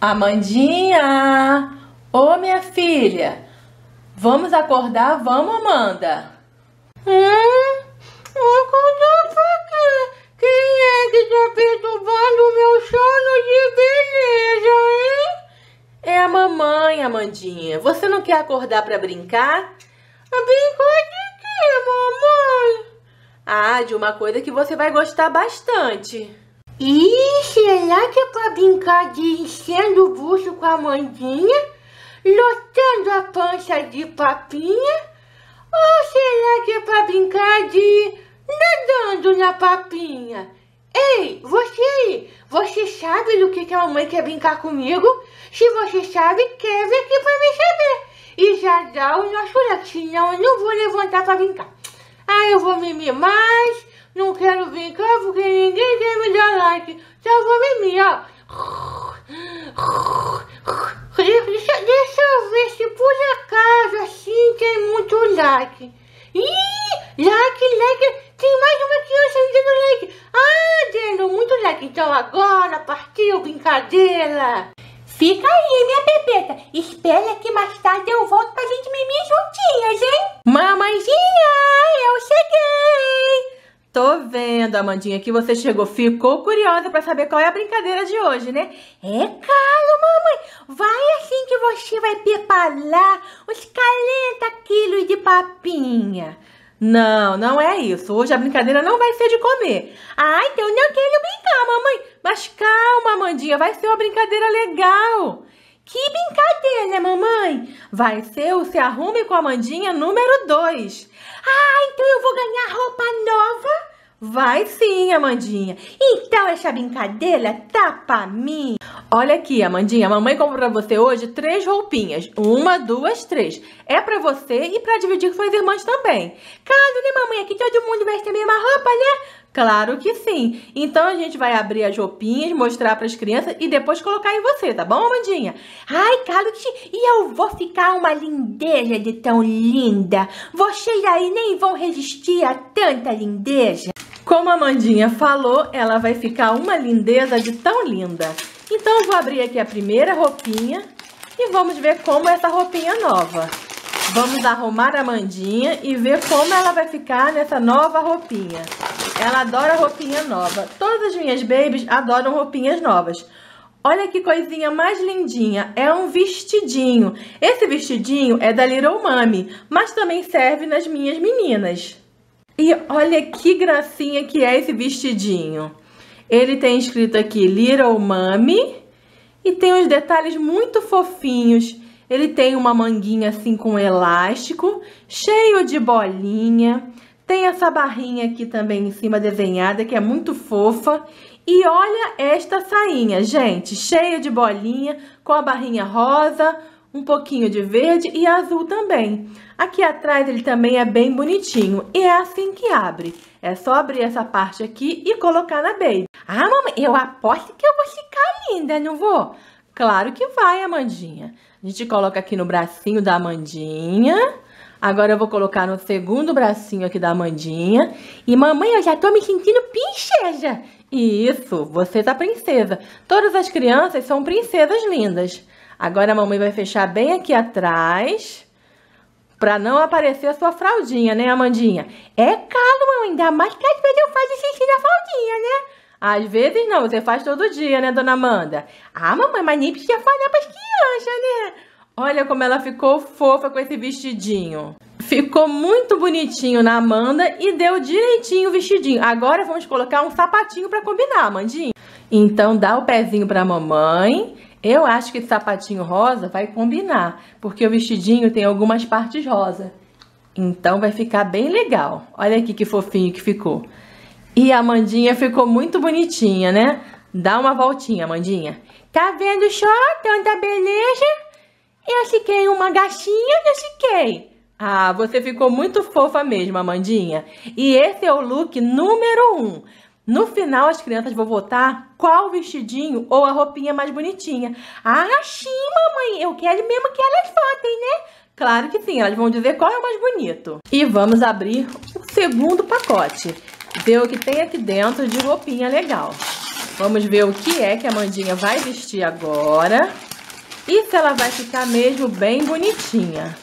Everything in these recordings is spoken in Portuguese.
Amandinha! Ô minha filha! Vamos acordar? Vamos, Amanda! Hum? Acordar pra quê? Quem é que tá perturbando o meu sono de beleza, hein? É a mamãe, Amandinha. Você não quer acordar pra brincar? Brincar de quê, mamãe? Ah, de uma coisa que você vai gostar bastante. E será que é pra brincar de enchendo o bucho com a mandinha? Lotando a pança de papinha? Ou será que é pra brincar de nadando na papinha? Ei, você aí, você sabe do que, que a mamãe quer brincar comigo? Se você sabe, quer vir aqui pra me saber. E já dá o nosso like, senão eu não vou levantar pra brincar. Ah, eu vou mimir mais não quero vir porque ninguém quer me dar like. Já vou me miar. Deixa, deixa eu ver se por acaso assim tem muito like. Ih, like, like. Tem mais uma criança me dando like. Ah, dando muito like. Então agora partiu brincadeira. Fica aí, minha pepeta. Espera que mais tarde eu volto pra gente mimir juntinhas, hein? Mamãezinha, eu cheguei. Tô vendo, Amandinha, que você chegou, ficou curiosa para saber qual é a brincadeira de hoje, né? É calo, mamãe. Vai assim que você vai preparar uns 40 quilos de papinha. Não, não é isso. Hoje a brincadeira não vai ser de comer. Ah, então não quero brincar, mamãe. Mas calma, Amandinha, vai ser uma brincadeira legal. Que brincadeira, né, mamãe! Vai ser o Se Arrume com a Mandinha número 2. Ah, então eu vou ganhar roupa nova? Vai sim, Amandinha. Então essa brincadeira tá pra mim. Olha aqui, Amandinha, a mamãe comprou pra você hoje três roupinhas. Uma, duas, três. É pra você e pra dividir com suas irmãs também. Caso, né, mamãe? Aqui todo mundo veste a mesma roupa, né? Claro que sim. Então a gente vai abrir as roupinhas, mostrar para as crianças e depois colocar em você, tá bom, Amandinha? Ai, Carlos, e eu vou ficar uma lindeja de tão linda. Vocês aí nem vão resistir a tanta lindeja. Como a Amandinha falou, ela vai ficar uma lindeza de tão linda. Então eu vou abrir aqui a primeira roupinha e vamos ver como é essa roupinha nova. Vamos arrumar a Amandinha e ver como ela vai ficar nessa nova roupinha. Ela adora roupinha nova. Todas as minhas babies adoram roupinhas novas. Olha que coisinha mais lindinha, é um vestidinho. Esse vestidinho é da Little Mami, mas também serve nas minhas meninas. E olha que gracinha que é esse vestidinho. Ele tem escrito aqui Little Mami e tem uns detalhes muito fofinhos. Ele tem uma manguinha assim com elástico, cheio de bolinha. Tem essa barrinha aqui também em cima desenhada, que é muito fofa. E olha esta sainha, gente, cheia de bolinha, com a barrinha rosa, um pouquinho de verde e azul também. Aqui atrás ele também é bem bonitinho e é assim que abre. É só abrir essa parte aqui e colocar na baby. Ah, mamãe, eu aposto que eu vou ficar linda, não vou? Claro que vai, Amandinha. A gente coloca aqui no bracinho da Amandinha. Agora eu vou colocar no segundo bracinho aqui da Amandinha. E mamãe, eu já tô me sentindo princesa. Isso, você tá princesa. Todas as crianças são princesas lindas. Agora a mamãe vai fechar bem aqui atrás. Pra não aparecer a sua fraldinha, né, Amandinha? É calo, mamãe. Ainda mais que às vezes eu faço xixi na fraldinha, né? Às vezes não, você faz todo dia, né, dona Amanda? Ah, mamãe, mas nem precisa falar pras crianças, né? Olha como ela ficou fofa com esse vestidinho. Ficou muito bonitinho na Amanda e deu direitinho o vestidinho. Agora vamos colocar um sapatinho para combinar, Amandinha. Então dá o pezinho para mamãe. Eu acho que esse sapatinho rosa vai combinar, porque o vestidinho tem algumas partes rosa. Então vai ficar bem legal. Olha aqui que fofinho que ficou. E a Mandinha ficou muito bonitinha, né? Dá uma voltinha, Mandinha. Tá vendo só tanta beleza? Eu chiquei uma gatinha e eu chiquei. Ah, você ficou muito fofa mesmo, Amandinha. E esse é o look número um. No final, as crianças vão votar qual vestidinho ou a roupinha mais bonitinha. Ah, sim, mamãe, eu quero mesmo que elas votem, né? Claro que sim, elas vão dizer qual é o mais bonito. E vamos abrir o segundo pacote. Ver o que tem aqui dentro de roupinha legal. Vamos ver o que é que a Mandinha vai vestir agora e se ela vai ficar mesmo bem bonitinha.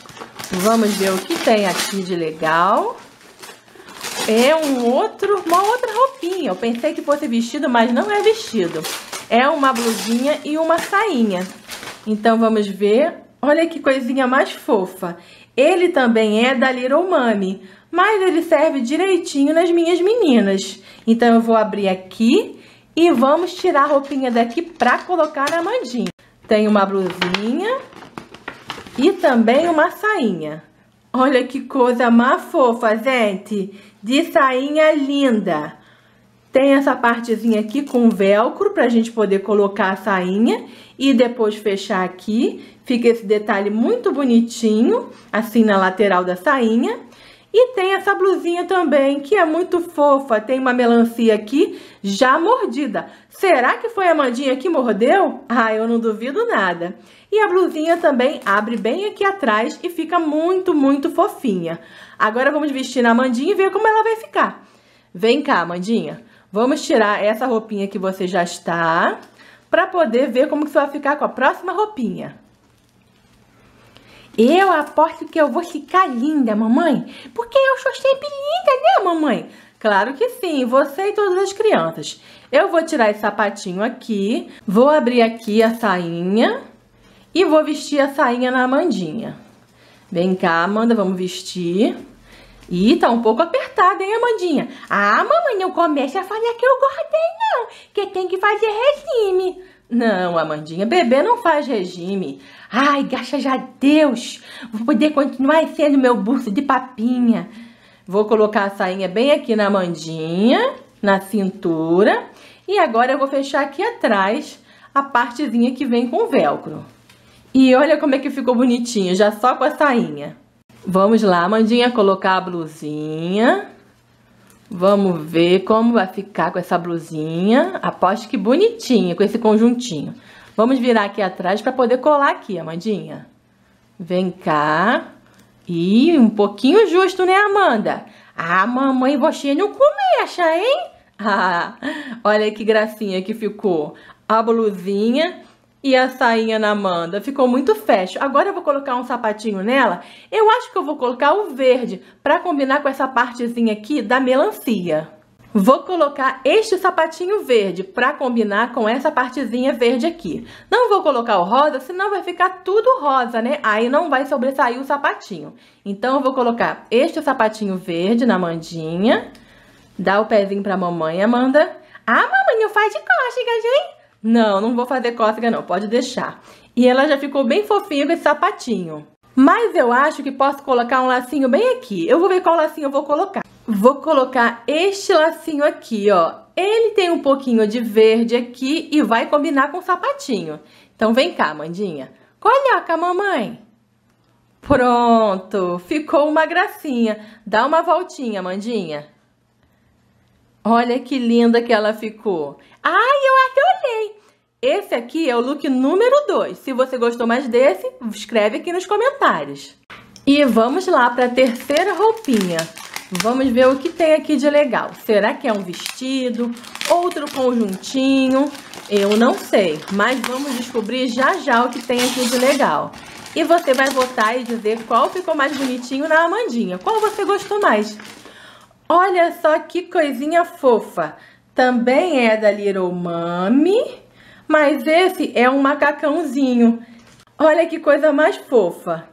Vamos ver o que tem aqui de legal. É um outro, uma outra roupinha. Eu pensei que fosse vestido, mas não é vestido. É uma blusinha e uma sainha. Então vamos ver. Olha que coisinha mais fofa. Ele também é da Little Mami, mas ele serve direitinho nas minhas meninas. Então eu vou abrir aqui e vamos tirar a roupinha daqui para colocar na Mandinha. Tem uma blusinha e também uma sainha. Olha que coisa mais fofa, gente. De sainha linda. Tem essa partezinha aqui com velcro para a gente poder colocar a sainha e depois fechar aqui. Fica esse detalhe muito bonitinho, assim na lateral da sainha. E tem essa blusinha também, que é muito fofa. Tem uma melancia aqui já mordida. Será que foi a Mandinha que mordeu? Ah, eu não duvido nada. E a blusinha também abre bem aqui atrás e fica muito, muito fofinha. Agora vamos vestir na Mandinha e ver como ela vai ficar. Vem cá, Mandinha. Vamos tirar essa roupinha que você já está para poder ver como que você vai ficar com a próxima roupinha. Eu aposto que eu vou ficar linda, mamãe, porque eu sou sempre linda, né, mamãe? Claro que sim, você e todas as crianças. Eu vou tirar esse sapatinho aqui, vou abrir aqui a sainha e vou vestir a sainha na Amandinha. Vem cá, Amanda, vamos vestir. Ih, tá um pouco apertada, hein, Amandinha? Ah, mamãe, não comece a falar que eu gordei, não, que tem que fazer é regime. Não, Amandinha, bebê não faz regime. Ai, graças a Deus, vou poder continuar sendo meu buço de papinha. Vou colocar a sainha bem aqui na Amandinha, na cintura. E agora eu vou fechar aqui atrás a partezinha que vem com velcro. E olha como é que ficou bonitinho, já só com a sainha. Vamos lá, Amandinha, colocar a blusinha. Vamos ver como vai ficar com essa blusinha. Aposto que bonitinha, com esse conjuntinho. Vamos virar aqui atrás para poder colar aqui, Amandinha. Vem cá. E um pouquinho justo, né, Amanda? Ah, mamãe, você não começa, hein? Ah, olha que gracinha que ficou. A blusinha e a sainha na Amanda. Ficou muito fecho. Agora eu vou colocar um sapatinho nela. Eu acho que eu vou colocar o verde para combinar com essa partezinha aqui da melancia. Vou colocar este sapatinho verde para combinar com essa partezinha verde aqui. Não vou colocar o rosa, senão vai ficar tudo rosa, né? Aí não vai sobressair o sapatinho. Então, eu vou colocar este sapatinho verde na Mandinha. Dá o pezinho para mamãe, Amanda. Ah, mamãe, não faz de cócegas, hein? Não, não vou fazer cócega não, pode deixar. E ela já ficou bem fofinha com esse sapatinho. Mas eu acho que posso colocar um lacinho bem aqui. Eu vou ver qual lacinho eu vou colocar. Vou colocar este lacinho aqui, ó. Ele tem um pouquinho de verde aqui e vai combinar com o sapatinho. Então vem cá, Mandinha. Coloca, mamãe. Pronto, ficou uma gracinha. Dá uma voltinha, Mandinha. Olha que linda que ela ficou. Ai, eu até olhei. Esse aqui é o look número 2. Se você gostou mais desse, escreve aqui nos comentários. E vamos lá para a terceira roupinha. Vamos ver o que tem aqui de legal. Será que é um vestido? Outro conjuntinho? Eu não sei, mas vamos descobrir já já o que tem aqui de legal. E você vai votar e dizer qual ficou mais bonitinho na Amandinha. Qual você gostou mais? Olha só que coisinha fofa. Também é da Little Mami mas esse é um macacãozinho. Olha que coisa mais fofa.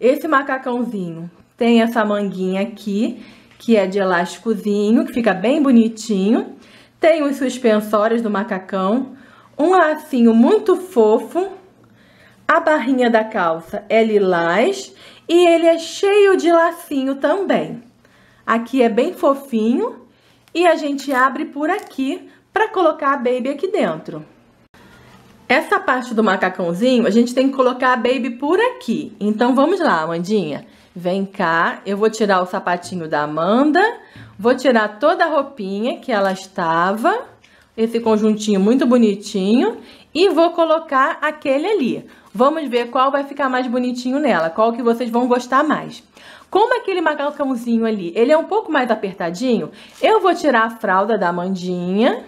Esse macacãozinho tem essa manguinha aqui, que é de elásticozinho, que fica bem bonitinho. Tem os suspensórios do macacão, um lacinho muito fofo. A barrinha da calça é lilás e ele é cheio de lacinho também. Aqui é bem fofinho e a gente abre por aqui para colocar a baby aqui dentro. Essa parte do macacãozinho, a gente tem que colocar a baby por aqui. Então, vamos lá, Amandinha. Vem cá, eu vou tirar o sapatinho da Amanda, vou tirar toda a roupinha que ela estava, esse conjuntinho muito bonitinho, e vou colocar aquele ali. Vamos ver qual vai ficar mais bonitinho nela, qual que vocês vão gostar mais. Como aquele macacãozinho ali, ele é um pouco mais apertadinho, eu vou tirar a fralda da Amandinha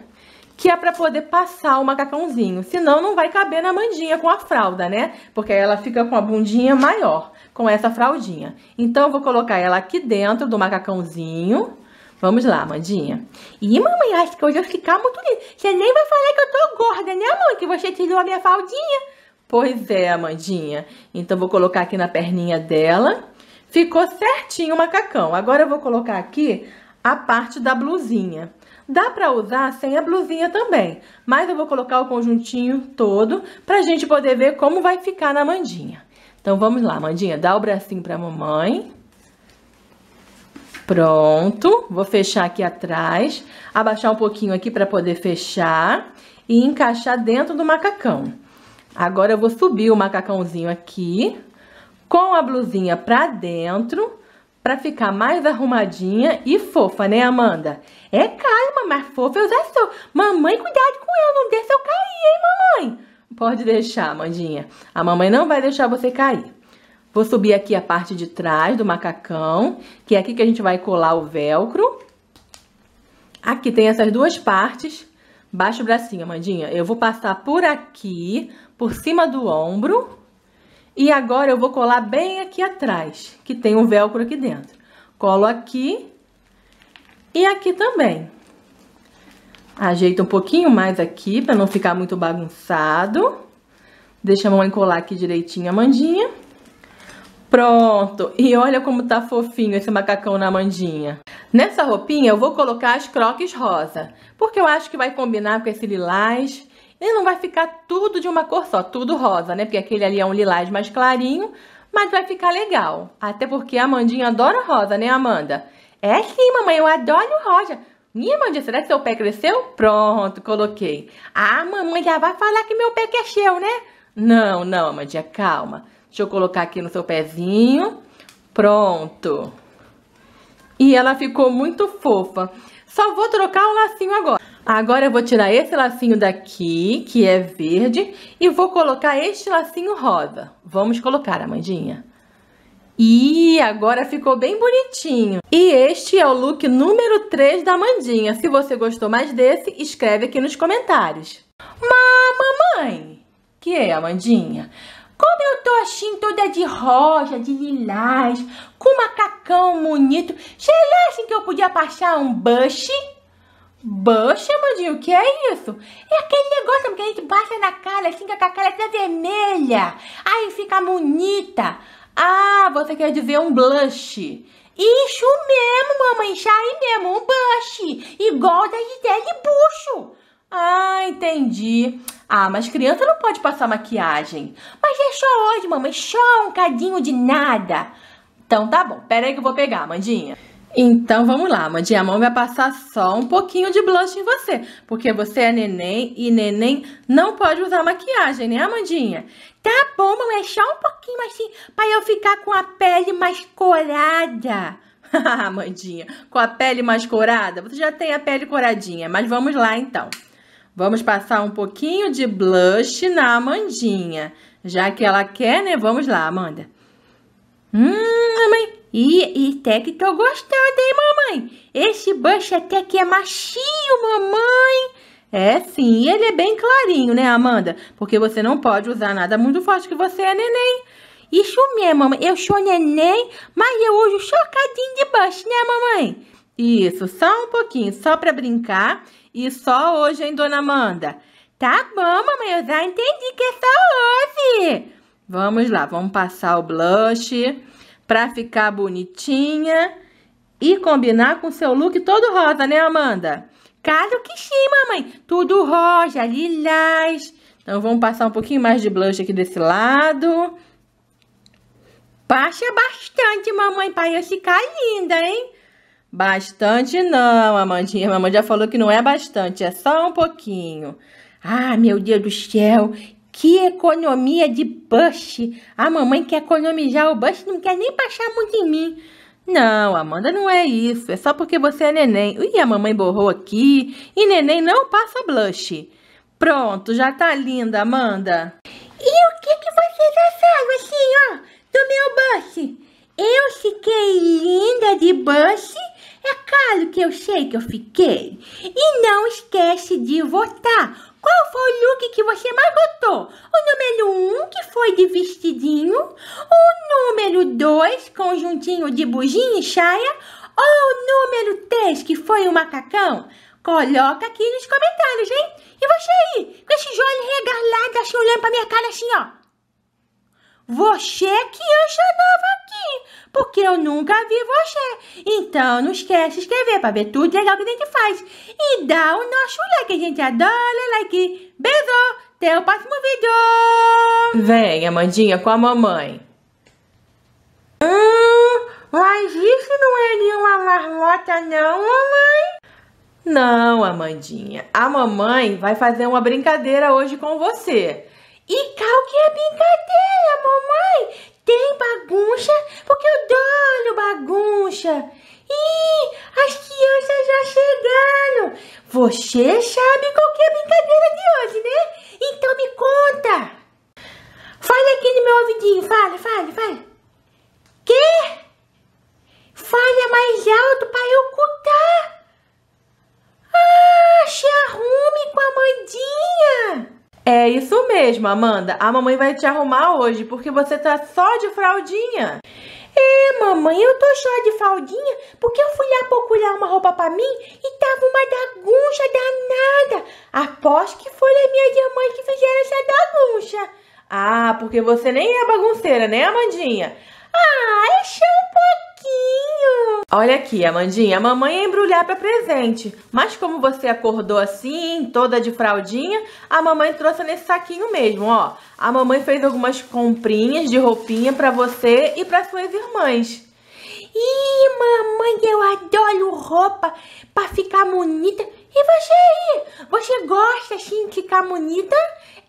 que é para poder passar o macacãozinho. Senão não vai caber na mandinha com a fralda, né? Porque ela fica com a bundinha maior com essa fraldinha. Então, eu vou colocar ela aqui dentro do macacãozinho. Vamos lá, Mandinha. E mamãe, acho que hoje eu vou ficar muito linda. Você nem vai falar que eu tô gorda, né, mãe? Que você tirou a minha fraldinha. Pois é, Amandinha. Então, vou colocar aqui na perninha dela. Ficou certinho o macacão. Agora, eu vou colocar aqui a parte da blusinha. Dá para usar sem a blusinha também, mas eu vou colocar o conjuntinho todo para a gente poder ver como vai ficar na Mandinha. Então, vamos lá, Mandinha, dá o bracinho para a mamãe. Pronto, vou fechar aqui atrás, abaixar um pouquinho aqui para poder fechar e encaixar dentro do macacão. Agora eu vou subir o macacãozinho aqui com a blusinha para dentro para ficar mais arrumadinha e fofa, né, Amanda? É calma, mas fofa eu já sou. Mamãe, cuidado com eu, não deixa eu é cair, hein, mamãe? Pode deixar, Amandinha. A mamãe não vai deixar você cair. Vou subir aqui a parte de trás do macacão, que é aqui que a gente vai colar o velcro. Aqui tem essas duas partes. Baixa o bracinho, Amandinha. Eu vou passar por aqui, por cima do ombro e agora eu vou colar bem aqui atrás, que tem um velcro aqui dentro. Colo aqui e aqui também. Ajeita um pouquinho mais aqui para não ficar muito bagunçado. Deixa a mão colar aqui direitinho a mandinha. Pronto! E olha como tá fofinho esse macacão na mandinha. Nessa roupinha eu vou colocar as croques rosa, porque eu acho que vai combinar com esse lilás ele não vai ficar tudo de uma cor só, tudo rosa, né? Porque aquele ali é um lilás mais clarinho, mas vai ficar legal. Até porque a Amandinha adora rosa, né, Amanda? É sim, mamãe, eu adoro rosa. Minha Amandinha, será que seu pé cresceu? Pronto, coloquei. Ah, mamãe já vai falar que meu pé cresceu, né? Não, não, Amandinha, calma. Deixa eu colocar aqui no seu pezinho. Pronto. E ela ficou muito fofa. Só vou trocar o lacinho agora. Agora eu vou tirar esse lacinho daqui, que é verde, e vou colocar este lacinho rosa. Vamos colocar, Amandinha. E agora ficou bem bonitinho. E este é o look número 3 da Amandinha. Se você gostou mais desse, escreve aqui nos comentários. mamãe, que é, Amandinha? Como eu tô assim toda de rocha, de lilás, com macacão bonito, será assim que eu podia passar um blush? Bucha, Mandinho, o que é isso? É aquele negócio que a gente baixa na cara, fica com a cara até vermelha. Aí fica bonita. Ah, você quer dizer um blush. Isso mesmo, mamãe, isso aí mesmo, um blush. Igual da Gisele Bucho. Ah, entendi. Ah, mas criança não pode passar maquiagem. Mas é só hoje, mamãe, só um cadinho de nada. Então tá bom, pera aí que eu vou pegar, Mandinha. Então vamos lá, Mandinha. A mão vai passar só um pouquinho de blush em você, porque você é neném e neném não pode usar maquiagem, né, Amandinha? Tá bom, mamãe, é só um pouquinho assim, para eu ficar com a pele mais corada. Amandinha, com a pele mais corada? Você já tem a pele coradinha, mas vamos lá então. Vamos passar um pouquinho de blush na Amandinha, já que ela quer, né? Vamos lá, Amanda. Hum, mamãe. E, e até que tô gostando, hein, mamãe? Esse Bush até que é machinho, mamãe. É sim, ele é bem clarinho, né, Amanda? Porque você não pode usar nada muito forte que você é neném. Isso mesmo, mamãe. Eu sou neném, mas eu uso chocadinho de Bush, né, mamãe? Isso, só um pouquinho, só pra brincar. E só hoje, hein, dona Amanda? Tá bom, mamãe, eu já entendi que é só hoje. Vamos lá, vamos passar o blush para ficar bonitinha e combinar com seu look todo rosa, né, Amanda? Caso que sim, mamãe. Tudo rosa, lilás. Então, vamos passar um pouquinho mais de blush aqui desse lado. Baixa bastante, mamãe, para eu ficar linda, hein? Bastante não, Amandinha. Mamãe já falou que não é bastante, é só um pouquinho. Ah, meu Deus do céu, que economia de blush! A mamãe quer economizar o bush não quer nem baixar muito em mim. Não, Amanda, não é isso. É só porque você é neném. E a mamãe borrou aqui. E neném não passa blush. Pronto, já tá linda, Amanda. E o que que vocês acharam, assim, ó, do meu blush, Eu fiquei linda de blush. É claro que eu sei que eu fiquei. E não esquece de votar o look que você mais botou. O número 1, um, que foi de vestidinho. O número 2, conjuntinho de bujinha e chaia. Ou o número 3, que foi o macacão. Coloca aqui nos comentários, hein? E você aí, com esse joelho regalado, assim, olhando pra minha cara assim, ó. Você que acha nova porque eu nunca vi você. Então não esquece de escrever para ver tudo legal que a gente faz. E dá o nosso like, a gente adora like. Beijo, até o próximo vídeo. Vem, Amandinha, com a mamãe. Hum, mas isso não é nenhuma marmota não, mamãe? Não, Amandinha. A mamãe vai fazer uma brincadeira hoje com você. E qual que é a brincadeira, mamãe? Tem bagunça porque eu adoro bagunça. Ih, as crianças já chegaram. Você sabe qual é a brincadeira de hoje, né? Então me conta. Fala aqui no meu ouvidinho, fala, fala, fala. mesmo, mesma, Amanda, a mamãe vai te arrumar hoje porque você tá só de fraldinha. É, mamãe, eu tô só de fraldinha porque eu fui lá procurar uma roupa para mim e tava uma bagunça danada. Aposto que foi a minha diamante que fizeram essa bagunça. Ah, porque você nem é bagunceira, né, Amandinha? Ah, é um pouquinho pouquinho. Olha aqui, Amandinha, a mamãe ia é embrulhar para presente, mas como você acordou assim, toda de fraldinha, a mamãe trouxe nesse saquinho mesmo, ó. A mamãe fez algumas comprinhas de roupinha para você e para suas irmãs. Ih, mamãe, eu adoro roupa para ficar bonita. E você aí? Você gosta assim de ficar bonita?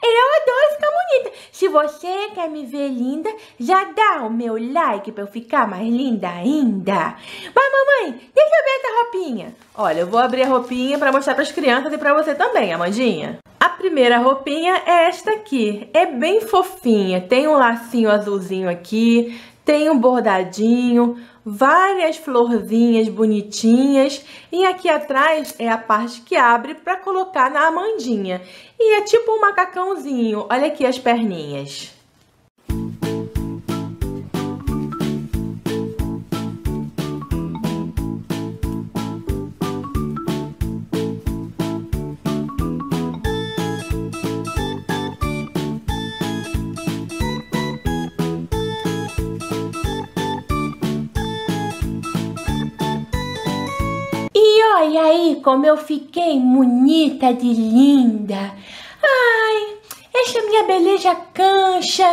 Eu adoro ficar bonita. Se você quer me ver linda, já dá o meu like pra eu ficar mais linda ainda. Mas, mamãe, deixa eu ver essa roupinha. Olha, eu vou abrir a roupinha pra mostrar pras crianças e pra você também, Amandinha. A primeira roupinha é esta aqui. É bem fofinha. Tem um lacinho azulzinho aqui, tem um bordadinho várias florzinhas bonitinhas e aqui atrás é a parte que abre para colocar na amandinha. E é tipo um macacãozinho, olha aqui as perninhas. Olha aí, como eu fiquei bonita de linda. Ai, essa minha beleza cancha.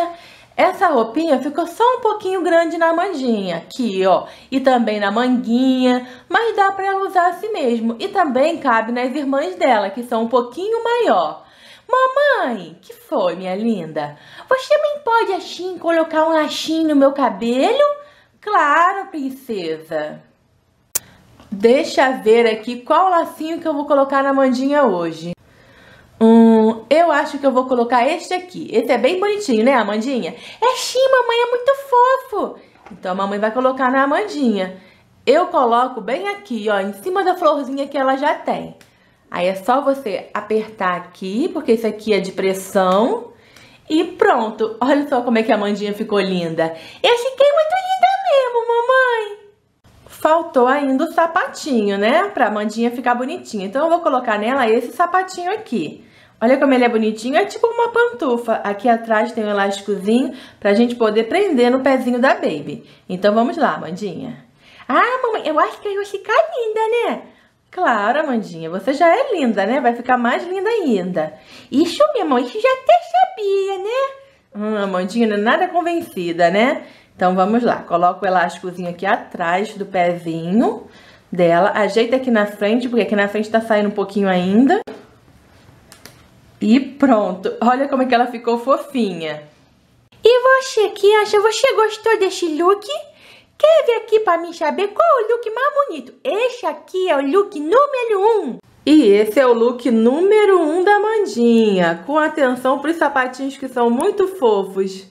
Essa roupinha ficou só um pouquinho grande na manjinha, aqui, ó, e também na manguinha, mas dá para ela usar assim mesmo. E também cabe nas irmãs dela, que são um pouquinho maior. Mamãe, que foi, minha linda? Você também pode, assim, colocar um lachinho no meu cabelo? Claro, princesa. Deixa eu ver aqui qual lacinho que eu vou colocar na Mandinha hoje. Hum, eu acho que eu vou colocar este aqui. Esse é bem bonitinho, né, Amandinha? É sim, mamãe, é muito fofo. Então a mamãe vai colocar na Amandinha. Eu coloco bem aqui, ó, em cima da florzinha que ela já tem. Aí é só você apertar aqui, porque isso aqui é de pressão. E pronto, olha só como é que a Amandinha ficou linda. Eu fiquei muito linda mesmo, mamãe faltou ainda o sapatinho, né? Pra Mandinha ficar bonitinha. Então, eu vou colocar nela esse sapatinho aqui. Olha como ele é bonitinho, é tipo uma pantufa. Aqui atrás tem um elásticozinho pra gente poder prender no pezinho da Baby. Então, vamos lá, Mandinha. Ah, mamãe, eu acho que eu vou ficar linda, né? Claro, Amandinha, você já é linda, né? Vai ficar mais linda ainda. Isso, minha mãe, isso já até sabia, né? Hum, Amandinha não é nada convencida, né? Então, vamos lá. Coloca o elásticozinho aqui atrás do pezinho dela. Ajeita aqui na frente, porque aqui na frente tá saindo um pouquinho ainda. E pronto. Olha como é que ela ficou fofinha. E você que acha? Você gostou desse look? vir aqui para mim saber qual é o look mais bonito. Esse aqui é o look número 1. Um. E esse é o look número 1 um da Mandinha. Com atenção para os sapatinhos que são muito fofos.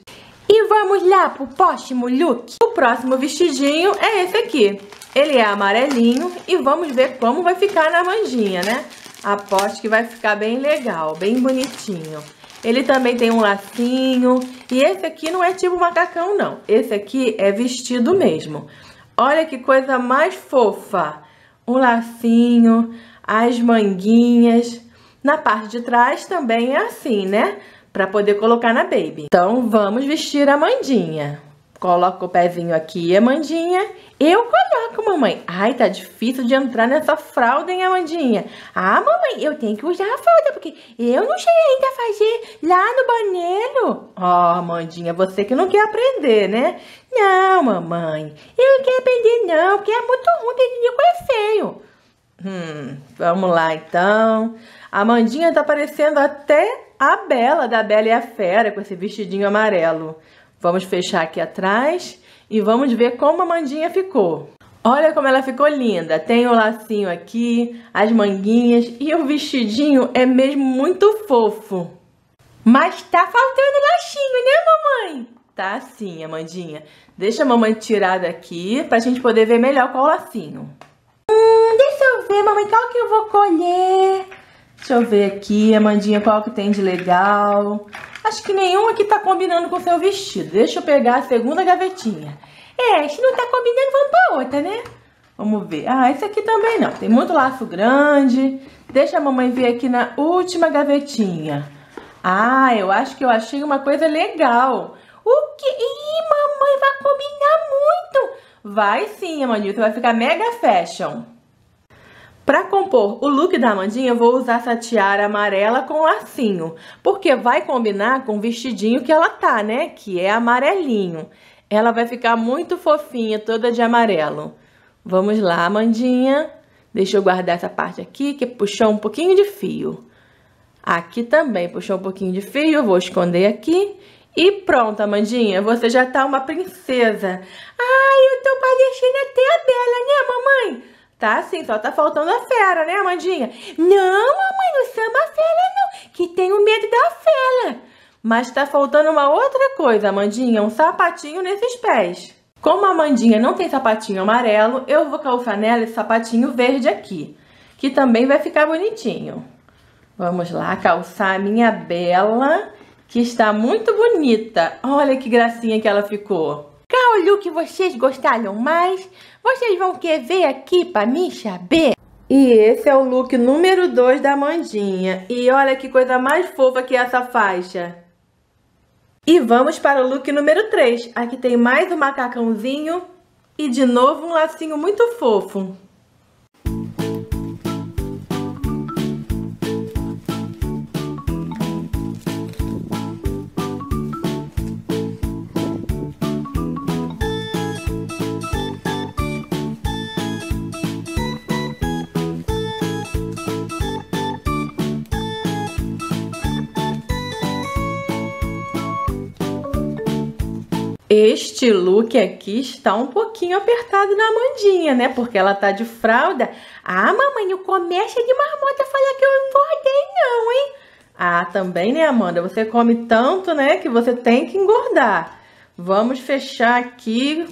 E vamos lá pro próximo look. O próximo vestidinho é esse aqui. Ele é amarelinho e vamos ver como vai ficar na manjinha, né? Aposto que vai ficar bem legal, bem bonitinho. Ele também tem um lacinho e esse aqui não é tipo macacão, não. Esse aqui é vestido mesmo. Olha que coisa mais fofa. Um lacinho, as manguinhas. Na parte de trás também é assim, né? para poder colocar na baby. Então, vamos vestir a Mandinha. Coloco o pezinho aqui, Amandinha. Eu coloco, mamãe. Ai, tá difícil de entrar nessa fralda, hein, Amandinha? Ah, mamãe, eu tenho que usar a fralda, porque eu não sei ainda fazer lá no banheiro. Ó, oh, Amandinha, você que não quer aprender, né? Não, mamãe, eu não quero aprender não, porque é muito ruim, tem de é feio. Hum, vamos lá, então. A Amandinha tá parecendo até a Bela da Bela e a Fera com esse vestidinho amarelo. Vamos fechar aqui atrás e vamos ver como a Mandinha ficou. Olha como ela ficou linda. Tem o lacinho aqui, as manguinhas e o vestidinho é mesmo muito fofo. Mas tá faltando lacinho, né, mamãe? Tá sim, Amandinha. Deixa a mamãe tirar daqui pra gente poder ver melhor qual lacinho. Hum, deixa eu ver, mamãe, qual que eu vou colher? Deixa eu ver aqui, Amandinha, qual que tem de legal. Acho que nenhum aqui tá combinando com o seu vestido. Deixa eu pegar a segunda gavetinha. É, se não tá combinando, vamos pra outra, né? Vamos ver. Ah, esse aqui também não. Tem muito laço grande. Deixa a mamãe ver aqui na última gavetinha. Ah, eu acho que eu achei uma coisa legal. O que? Ih, mamãe, vai combinar muito. Vai sim, Amanilton. Vai ficar mega fashion. Para compor o look da Amandinha, eu vou usar essa tiara amarela com lacinho, porque vai combinar com o vestidinho que ela tá, né? Que é amarelinho. Ela vai ficar muito fofinha, toda de amarelo. Vamos lá, Amandinha. Deixa eu guardar essa parte aqui, que puxou um pouquinho de fio. Aqui também puxou um pouquinho de fio, vou esconder aqui. E pronto, Amandinha, você já tá uma princesa. Ai, eu tô parecendo até a Bela, né, mamãe? Tá assim, só tá faltando a fera, né, Amandinha? Não, mamãe, não chama a fera não, que tenho medo da fera. Mas tá faltando uma outra coisa, Amandinha, um sapatinho nesses pés. Como a Amandinha não tem sapatinho amarelo, eu vou calçar nela esse sapatinho verde aqui, que também vai ficar bonitinho. Vamos lá calçar a minha bela, que está muito bonita. Olha que gracinha que ela ficou. Qual look vocês gostaram mais? Vocês vão querer ver aqui para mim saber? E esse é o look número 2 da Mandinha. E olha que coisa mais fofa que é essa faixa. E vamos para o look número 3. Aqui tem mais um macacãozinho e de novo um lacinho muito fofo. Este look aqui está um pouquinho apertado na Amandinha, né? Porque ela tá de fralda. Ah, mamãe, o comércio de marmota fala que eu engordei não, hein? Ah, também, né, Amanda? Você come tanto, né, que você tem que engordar. Vamos fechar aqui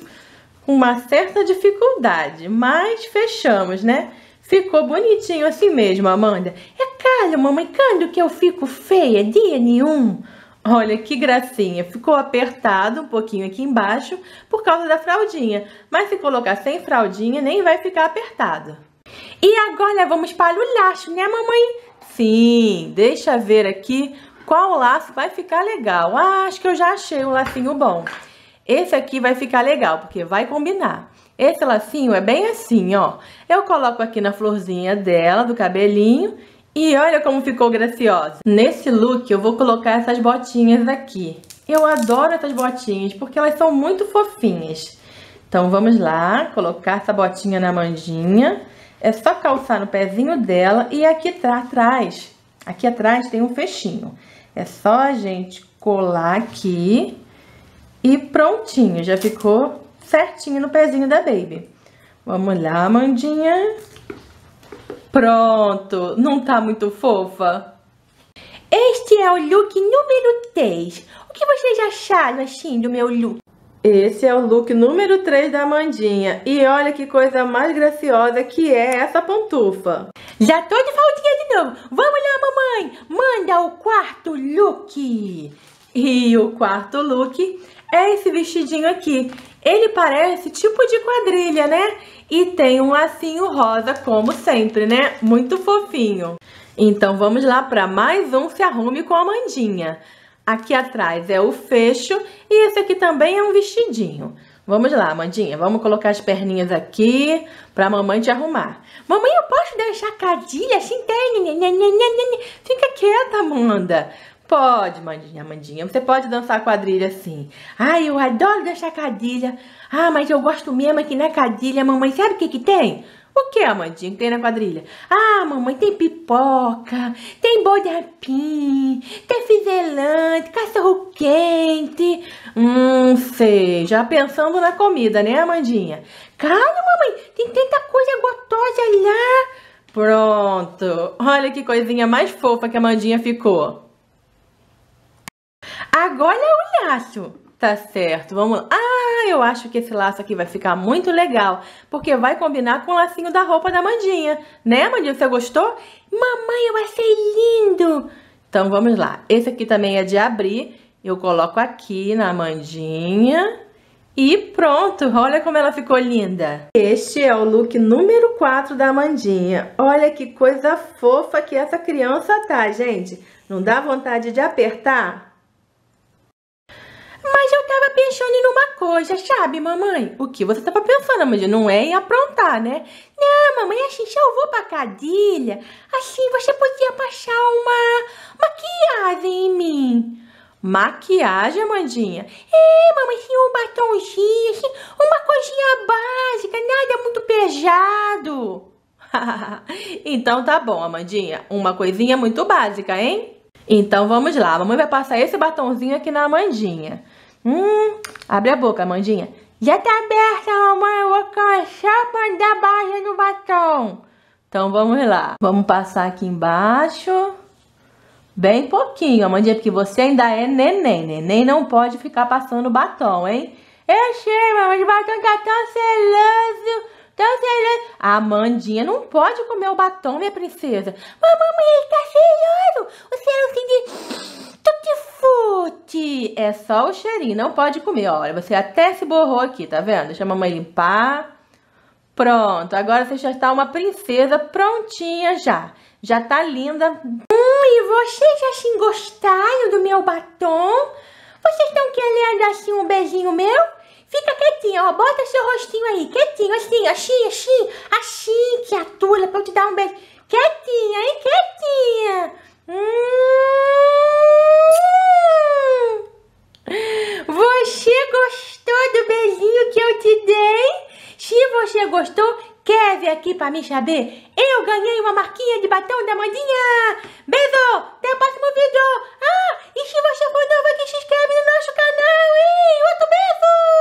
com uma certa dificuldade, mas fechamos, né? Ficou bonitinho assim mesmo, Amanda. É calho, mamãe, quando que eu fico feia dia nenhum. Olha que gracinha, ficou apertado um pouquinho aqui embaixo por causa da fraldinha, mas se colocar sem fraldinha nem vai ficar apertado. E agora vamos para o laço, né mamãe? Sim, deixa ver aqui qual laço vai ficar legal. Ah, acho que eu já achei um lacinho bom. Esse aqui vai ficar legal, porque vai combinar. Esse lacinho é bem assim, ó. Eu coloco aqui na florzinha dela, do cabelinho, e olha como ficou graciosa. Nesse look eu vou colocar essas botinhas aqui. Eu adoro essas botinhas porque elas são muito fofinhas. Então vamos lá, colocar essa botinha na manjinha. É só calçar no pezinho dela e aqui tá atrás, aqui atrás tem um fechinho. É só a gente colar aqui e prontinho, já ficou certinho no pezinho da Baby. Vamos lá, Mandinha. Pronto, não tá muito fofa? Este é o look número 3. O que vocês acharam, assim, do meu look? Esse é o look número 3 da Amandinha. E olha que coisa mais graciosa que é essa pantufa. Já tô de faltinha de novo. Vamos lá, mamãe. Manda o quarto look. E o quarto look é esse vestidinho aqui, ele parece tipo de quadrilha, né? E tem um lacinho rosa, como sempre, né? Muito fofinho. Então vamos lá para mais um Se Arrume com a Mandinha. Aqui atrás é o fecho e esse aqui também é um vestidinho. Vamos lá, Mandinha, vamos colocar as perninhas aqui para a mamãe te arrumar. Mamãe, eu posso deixar a cadilha assim? Fica quieta, Amanda. Pode, Mandinha, Mandinha. Você pode dançar quadrilha sim. Ah, eu adoro dançar quadrilha. Ah, mas eu gosto mesmo aqui na quadrilha, mamãe. Sabe o que que tem? O que, Amandinha, que tem na quadrilha? Ah, mamãe, tem pipoca, tem boiapim, tem fiselante, cachorro quente. Hum, sei, já pensando na comida, né, Amandinha? Calma, mamãe, tem tanta coisa gostosa lá. Pronto, olha que coisinha mais fofa que a Amandinha ficou. Agora é o laço. Tá certo, vamos lá. Ah, eu acho que esse laço aqui vai ficar muito legal, porque vai combinar com o lacinho da roupa da Mandinha. Né, Amandinha? Você gostou? Mamãe, eu achei lindo! Então, vamos lá. Esse aqui também é de abrir. Eu coloco aqui na Mandinha. E pronto, olha como ela ficou linda. Este é o look número 4 da Amandinha. Olha que coisa fofa que essa criança tá, gente. Não dá vontade de apertar? pensando numa coisa, sabe, mamãe? O que você estava pensando, mas não é em aprontar, né? Não, mamãe, assim, se eu vou pra cadilha, assim você podia passar uma maquiagem em mim. Maquiagem, Amandinha? É, mamãe, sim, um batonzinho, assim, uma coisinha básica, nada muito pejado. então tá bom, Amandinha, uma coisinha muito básica, hein? Então vamos lá, a mamãe vai passar esse batonzinho aqui na Amandinha. Hum, abre a boca, Mandinha. Já tá aberta, mamãe. Eu vou cansar mandar base no batom. Então vamos lá. Vamos passar aqui embaixo. Bem pouquinho, Amandinha, porque você ainda é neném. Neném não pode ficar passando batom, hein? Eu achei, mamãe, o batom tá tão seloso, tão seloso. A Amandinha não pode comer o batom, minha princesa. Mas, mamãe, ele tá seloso. O selo se diz que é só o cheirinho, não pode comer. Olha, você até se borrou aqui, tá vendo? Deixa a mamãe limpar. Pronto, agora você já está uma princesa prontinha já. Já tá linda. Hum, e vocês assim gostaram do meu batom? Vocês estão querendo assim um beijinho meu? Fica quietinha, ó. Bota seu rostinho aí, quietinho, assim, assim, assim, assim, criatura, pra eu te dar um beijo. Quietinha, hein? Quietinha. Hum. Você gostou do beijinho que eu te dei? Se você gostou, quer vir aqui para me saber? Eu ganhei uma marquinha de batom da Mandinha! Beijo! Até o próximo vídeo! Ah, e se você for novo aqui, se inscreve no nosso canal! um outro beijo!